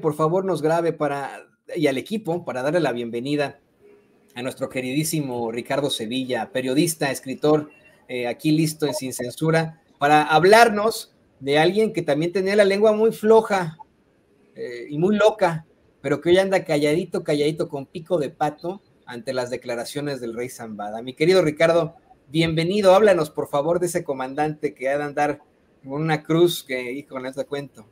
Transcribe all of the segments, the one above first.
por favor nos grabe para, y al equipo para darle la bienvenida a nuestro queridísimo Ricardo Sevilla, periodista, escritor, eh, aquí listo en Sin Censura, para hablarnos de alguien que también tenía la lengua muy floja eh, y muy loca, pero que hoy anda calladito, calladito con pico de pato ante las declaraciones del rey Zambada. Mi querido Ricardo, bienvenido, háblanos por favor de ese comandante que ha de andar con una cruz que, hijo, no cuento.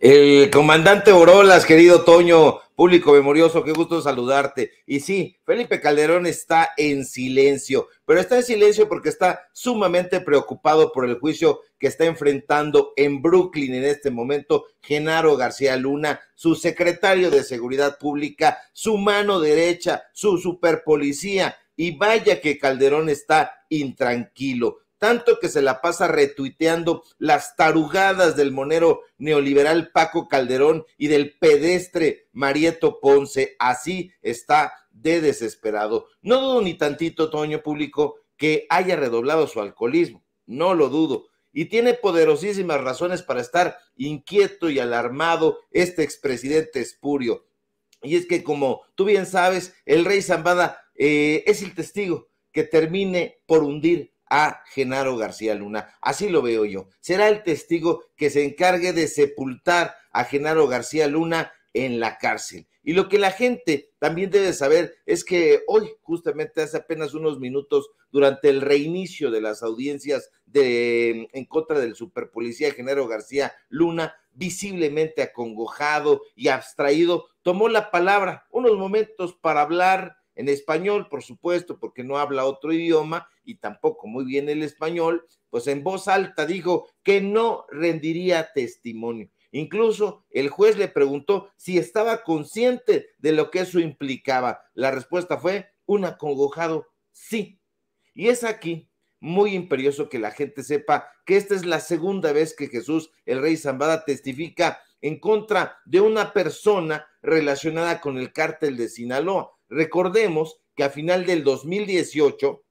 El comandante Orolas, querido Toño, público memorioso, qué gusto saludarte. Y sí, Felipe Calderón está en silencio, pero está en silencio porque está sumamente preocupado por el juicio que está enfrentando en Brooklyn en este momento Genaro García Luna, su secretario de Seguridad Pública, su mano derecha, su superpolicía. Y vaya que Calderón está intranquilo tanto que se la pasa retuiteando las tarugadas del monero neoliberal Paco Calderón y del pedestre Marieto Ponce. Así está de desesperado. No dudo ni tantito, Toño Público, que haya redoblado su alcoholismo, no lo dudo. Y tiene poderosísimas razones para estar inquieto y alarmado este expresidente espurio. Y es que, como tú bien sabes, el rey Zambada eh, es el testigo que termine por hundir a Genaro García Luna. Así lo veo yo. Será el testigo que se encargue de sepultar a Genaro García Luna en la cárcel. Y lo que la gente también debe saber es que hoy, justamente hace apenas unos minutos, durante el reinicio de las audiencias en contra del superpolicía Genaro García Luna, visiblemente acongojado y abstraído, tomó la palabra unos momentos para hablar en español, por supuesto, porque no habla otro idioma y tampoco muy bien el español, pues en voz alta dijo que no rendiría testimonio. Incluso el juez le preguntó si estaba consciente de lo que eso implicaba. La respuesta fue un acongojado sí. Y es aquí muy imperioso que la gente sepa que esta es la segunda vez que Jesús, el rey Zambada, testifica en contra de una persona relacionada con el cártel de Sinaloa. Recordemos que a final del 2018,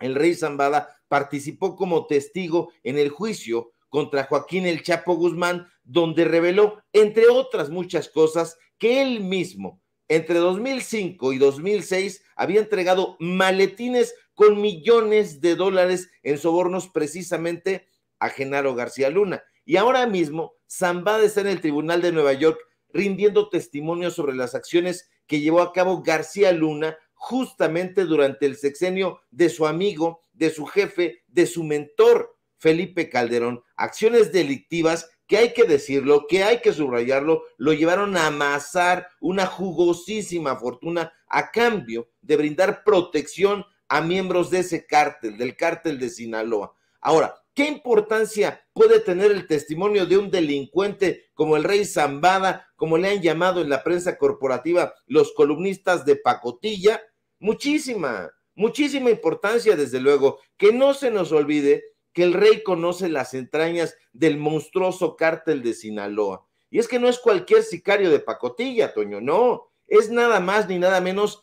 el rey Zambada participó como testigo en el juicio contra Joaquín el Chapo Guzmán, donde reveló, entre otras muchas cosas, que él mismo entre 2005 y 2006 había entregado maletines con millones de dólares en sobornos precisamente a Genaro García Luna. Y ahora mismo, Zambada está en el Tribunal de Nueva York rindiendo testimonio sobre las acciones que llevó a cabo García Luna justamente durante el sexenio de su amigo, de su jefe, de su mentor, Felipe Calderón. Acciones delictivas que hay que decirlo, que hay que subrayarlo, lo llevaron a amasar una jugosísima fortuna a cambio de brindar protección a miembros de ese cártel, del cártel de Sinaloa. Ahora, ¿Qué importancia puede tener el testimonio de un delincuente como el rey Zambada, como le han llamado en la prensa corporativa los columnistas de pacotilla? Muchísima, muchísima importancia, desde luego. Que no se nos olvide que el rey conoce las entrañas del monstruoso cártel de Sinaloa. Y es que no es cualquier sicario de pacotilla, Toño, no. Es nada más ni nada menos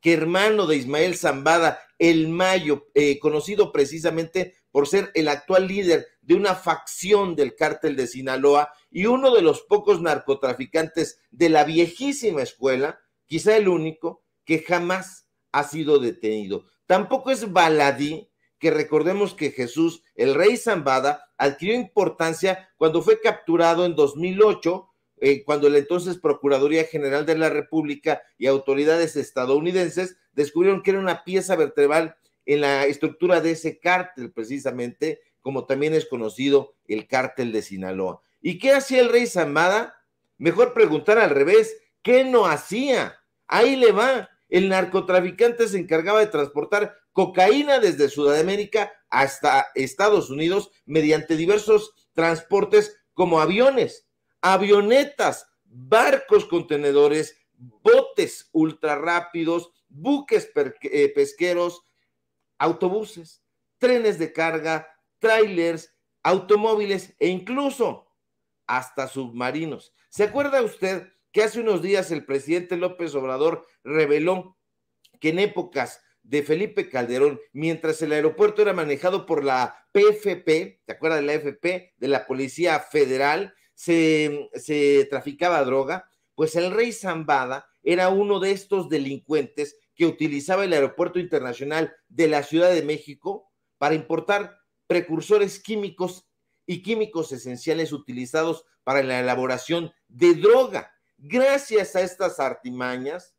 que hermano de Ismael Zambada, el Mayo, eh, conocido precisamente por ser el actual líder de una facción del cártel de Sinaloa y uno de los pocos narcotraficantes de la viejísima escuela, quizá el único, que jamás ha sido detenido. Tampoco es baladí que recordemos que Jesús, el rey Zambada, adquirió importancia cuando fue capturado en 2008 eh, cuando la entonces Procuraduría General de la República y autoridades estadounidenses descubrieron que era una pieza vertebral en la estructura de ese cártel precisamente, como también es conocido el cártel de Sinaloa. ¿Y qué hacía el rey Zambada? Mejor preguntar al revés, ¿qué no hacía? Ahí le va. El narcotraficante se encargaba de transportar cocaína desde Sudamérica hasta Estados Unidos mediante diversos transportes como aviones, avionetas, barcos contenedores, botes ultrarrápidos, buques eh, pesqueros, autobuses, trenes de carga, trailers, automóviles e incluso hasta submarinos. ¿Se acuerda usted que hace unos días el presidente López Obrador reveló que en épocas de Felipe Calderón, mientras el aeropuerto era manejado por la PFP, ¿se acuerda de la FP? De la Policía Federal, se, se traficaba droga, pues el rey Zambada era uno de estos delincuentes que utilizaba el Aeropuerto Internacional de la Ciudad de México para importar precursores químicos y químicos esenciales utilizados para la elaboración de droga. Gracias a estas artimañas,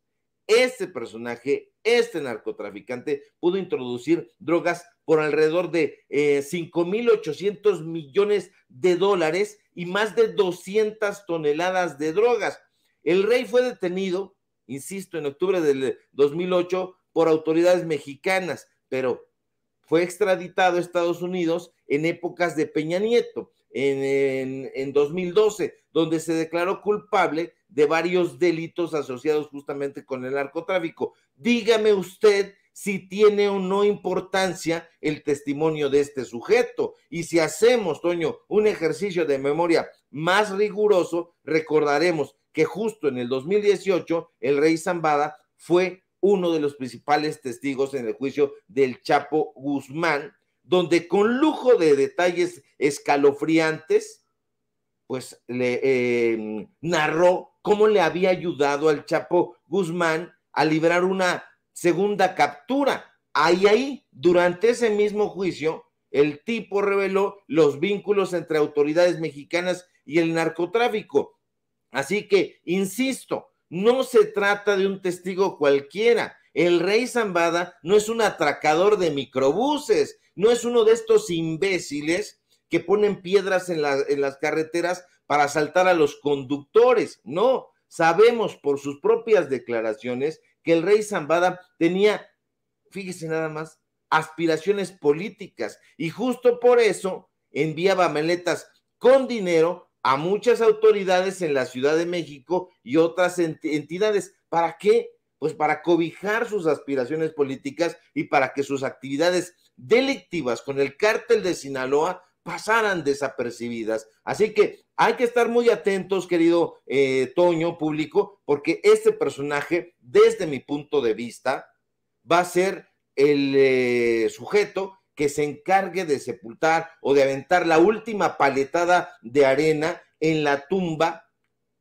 este personaje, este narcotraficante, pudo introducir drogas por alrededor de eh, mil 5.800 millones de dólares y más de 200 toneladas de drogas. El rey fue detenido insisto, en octubre del 2008 por autoridades mexicanas, pero fue extraditado a Estados Unidos en épocas de Peña Nieto, en, en, 2012, donde se declaró culpable de varios delitos asociados justamente con el narcotráfico. Dígame usted si tiene o no importancia el testimonio de este sujeto. Y si hacemos, Toño, un ejercicio de memoria más riguroso, recordaremos que justo en el 2018 el rey Zambada fue uno de los principales testigos en el juicio del Chapo Guzmán, donde con lujo de detalles escalofriantes, pues le em, narró cómo le había ayudado al Chapo Guzmán a librar una segunda captura. Ahí, ahí, durante ese mismo juicio, el tipo reveló los vínculos entre autoridades mexicanas y el narcotráfico. Así que, insisto, no se trata de un testigo cualquiera. El rey Zambada no es un atracador de microbuses, no es uno de estos imbéciles que ponen piedras en, en las carreteras para asaltar a los conductores. No, sabemos por sus propias declaraciones que el rey Zambada tenía, fíjese nada más, aspiraciones políticas y justo por eso enviaba maletas con dinero a muchas autoridades en la Ciudad de México y otras entidades. ¿Para qué? Pues para cobijar sus aspiraciones políticas y para que sus actividades delictivas con el cártel de Sinaloa pasaran desapercibidas. Así que hay que estar muy atentos, querido eh, Toño, público, porque este personaje, desde mi punto de vista, va a ser el eh, sujeto que se encargue de sepultar o de aventar la última paletada de arena en la tumba,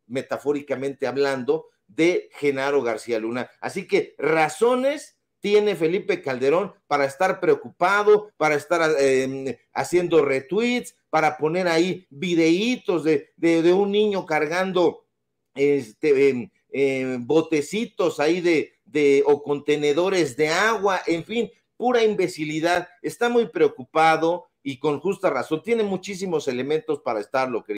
metafóricamente hablando, de Genaro García Luna. Así que razones tiene Felipe Calderón para estar preocupado, para estar em, haciendo retweets, para poner ahí videitos de, un niño cargando este, em, em, botecitos ahí de, de o contenedores de agua, en fin, pura imbecilidad. Está muy preocupado y con justa razón. Tiene muchísimos elementos para estarlo, querido.